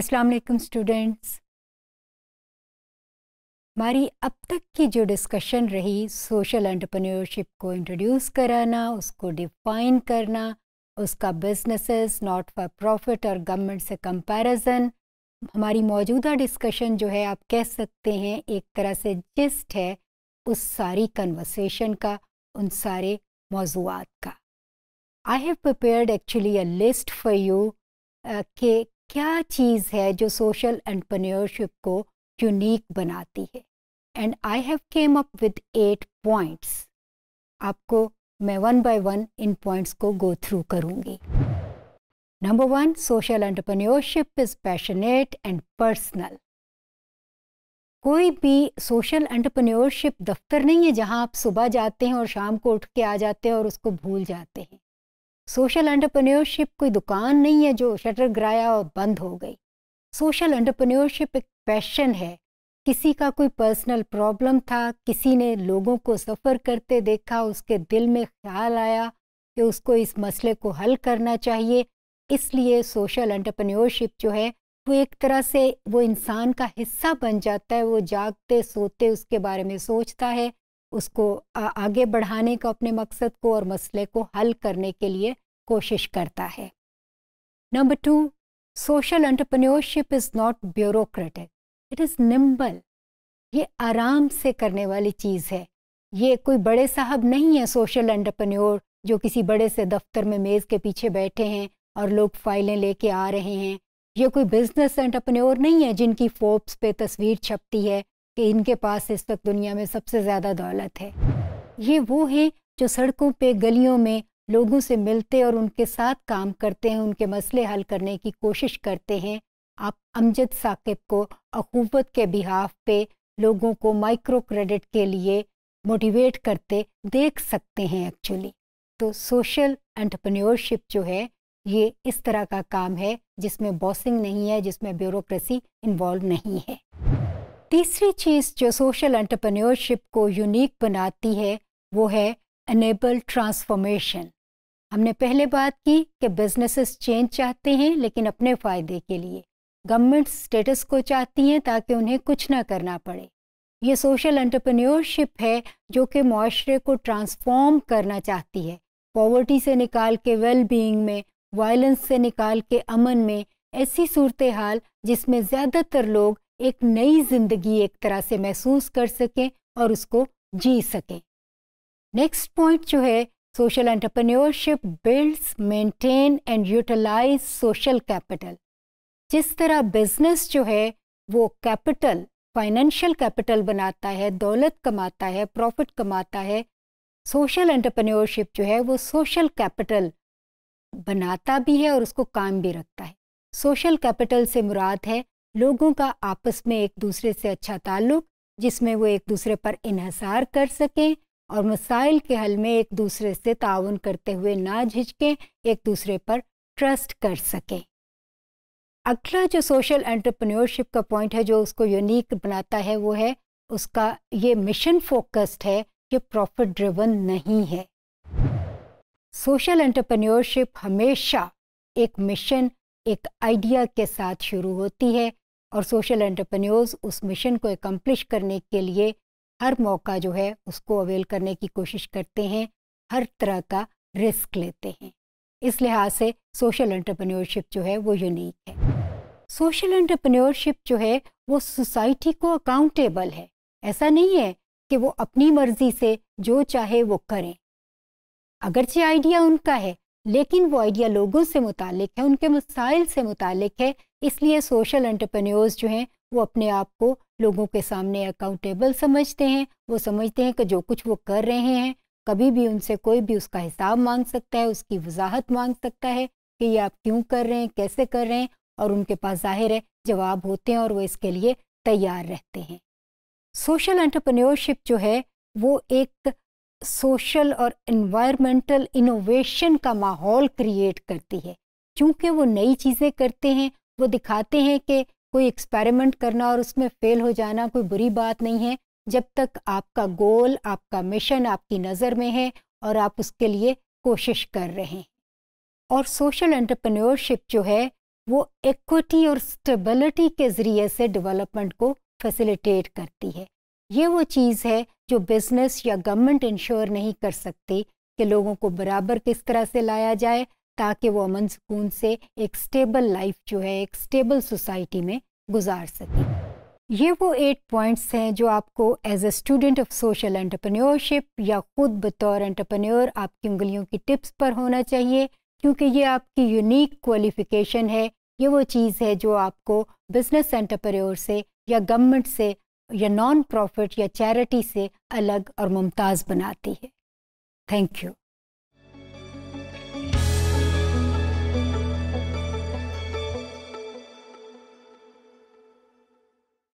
अस्सलाम वालेकुम स्टूडेंट्स हमारी अब तक की जो डिस्कशन रही सोशल एंटरप्रेन्योरशिप को इंट्रोड्यूस कराना उसको डिफाइन करना उसका बिजनेसेस नॉट फॉर प्रॉफिट और गवर्नमेंट से कंपैरिजन हमारी मौजूदा डिस्कशन जो है आप कह सकते हैं एक तरह से जिस्ट है उस सारी कन्वर्सेशन का उन सारे मौजूद का I have prepared actually a list for you के क्या चीज़ है जो सोशल एंटरप्रेन्योरशिप को यूनिक बनाती है and I have came up with eight points आपको मैं वन बाय वन इन पॉइंट्स को गो थ्रू करूँगी number one social entrepreneurship is passionate and personal कोई भी सोशल एंटरप्रन्योरशिप दफ्तर नहीं है जहां आप सुबह जाते हैं और शाम को उठ के आ जाते हैं और उसको भूल जाते हैं सोशल एंटरप्रेन्योरशिप कोई दुकान नहीं है जो शटर गिराया और बंद हो गई सोशल एंटरप्रेन्योरशिप एक पैशन है किसी का कोई पर्सनल प्रॉब्लम था किसी ने लोगों को सफ़र करते देखा उसके दिल में ख्याल आया कि उसको इस मसले को हल करना चाहिए इसलिए सोशल एंटरप्रेन्योरशिप जो है वो एक तरह से वो इंसान का हिस्सा बन जाता है वो जागते सोते उसके बारे में सोचता है उसको आगे बढ़ाने का अपने मकसद को और मसले को हल करने के लिए कोशिश करता है number two social entrepreneurship is not bureaucratic it is nimble ये आराम से करने वाली चीज़ है ये कोई बड़े साहब नहीं है सोशल एंटरप्रेन्योर जो किसी बड़े से दफ्तर में मेज़ के पीछे बैठे हैं और लोग फाइलें लेके आ रहे हैं ये कोई बिजनेस एंटरप्रेन्योर नहीं है जिनकी फोर्ब्स पे तस्वीर छपती है कि इनके पास इस वक्त दुनिया में सबसे ज़्यादा दौलत है ये वो हैं जो सड़कों पे गलियों में लोगों से मिलते और उनके साथ काम करते हैं उनके मसले हल करने की कोशिश करते हैं आप अमजद साकिब को अकूबत के बिहाफ पे लोगों को माइक्रो क्रेडिट के लिए मोटिवेट करते देख सकते हैं एक्चुअली तो सोशल एंटरप्रेन्योरशिप जो है ये इस तरह का काम है जिसमें बॉसिंग नहीं है जिसमें ब्यूरोक्रेसी इन्वॉल्व नहीं है तीसरी चीज़ जो सोशल एंटरप्रेन्योरशिप को यूनिक बनाती है वो है अनेबल ट्रांसफॉर्मेशन हमने पहले बात की कि बिजनेसेस चेंज चाहते हैं लेकिन अपने फ़ायदे के लिए गवर्नमेंट स्टेटस को चाहती हैं ताकि उन्हें कुछ ना करना पड़े ये सोशल एंटरप्रेन्योरशिप है जो कि माशरे को ट्रांसफॉर्म करना चाहती है पॉवर्टी से निकाल के वेल बींग में वायलेंस से निकाल के अमन में ऐसी सूरत हाल जिसमें ज़्यादातर लोग एक नई जिंदगी एक तरह से महसूस कर सकें और उसको जी सकें नेक्स्ट पॉइंट जो है social entrepreneurship builds maintain and utilise social capital जिस तरह बिजनेस जो है वो कैपिटल फाइनेंशियल कैपिटल बनाता है दौलत कमाता है प्रॉफिट कमाता है सोशल एंटरप्रेन्योरशिप जो है वो सोशल कैपिटल बनाता भी है और उसको काम भी रखता है सोशल कैपिटल से मुराद है लोगों का आपस में एक दूसरे से अच्छा ताल्लुक जिसमें वो एक दूसरे पर इहसार कर सकें और मसाइल के हल में एक दूसरे से ताउन करते हुए ना झिझकें एक दूसरे पर ट्रस्ट कर सकें अगला जो सोशल एंटरप्रेन्योरशिप का पॉइंट है जो उसको यूनिक बनाता है वो है उसका ये मिशन फोकस्ड है ये प्रॉफिट ड्रिवन नहीं है सोशल एंटरप्रेन्योरशिप हमेशा एक मिशन एक आइडिया के साथ शुरू होती है और सोशल एंटरप्रेन्योर्स उस मिशन को एकम्प्लिश करने के लिए हर मौका जो है उसको अवेल करने की कोशिश करते हैं हर तरह का रिस्क लेते हैं इस लिहाज से सोशल एंटरप्रेन्योरशिप जो है वो यूनिक है सोशल एंटरप्रेन्योरशिप जो है वो सोसाइटी को अकाउंटेबल है ऐसा नहीं है कि वो अपनी मर्जी से जो चाहे वो करें अगरचे आइडिया उनका है लेकिन वो आइडिया लोगों से मुतालिक है उनके मसाइल से मुतालिक है इसलिए सोशल एंटरप्रेन्योर्स जो हैं वो अपने आप को लोगों के सामने अकाउंटेबल समझते हैं वो समझते हैं कि जो कुछ वो कर रहे हैं कभी भी उनसे कोई भी उसका हिसाब मांग सकता है उसकी वजाहत मांग सकता है कि ये आप क्यों कर रहे हैं कैसे कर रहे हैं और उनके पास जाहिर है जवाब होते हैं और वो इसके लिए तैयार रहते हैं सोशल एंटरप्रेन्योरशिप जो है वो एक सोशल और इन्वायरमेंटल इनोवेशन का माहौल क्रिएट करती है क्योंकि वो नई चीज़ें करते हैं वो दिखाते हैं कि कोई एक्सपेरिमेंट करना और उसमें फेल हो जाना कोई बुरी बात नहीं है जब तक आपका गोल आपका मिशन आपकी नज़र में है और आप उसके लिए कोशिश कर रहे हैं और सोशल एंटरप्रेन्योरशिप जो है वो इक्विटी और स्टेबिलिटी के ज़रिए से डेवलपमेंट को फैसिलिटेट करती है ये वो चीज़ है जो बिज़नेस या गवर्नमेंट इंश्योर नहीं कर सकती कि लोगों को बराबर किस तरह से लाया जाए ताकि वो अमन सुकून से एक स्टेबल लाइफ जो है एक स्टेबल सोसाइटी में गुजार सकें ये वो एट पॉइंट्स हैं जो आपको as a student of social entrepreneurship या ख़ुद बतौर एंटरप्रेन्योर आपकी उंगलियों की टिप्स पर होना चाहिए क्योंकि ये आपकी यूनिक क्वालिफिकेशन है ये वो चीज़ है जो आपको बिजनेस एंटरप्रेन्योर से या गवर्नमेंट से या नॉन प्रॉफिट या चैरिटी से अलग और मुमताज़ बनाती है थैंक यू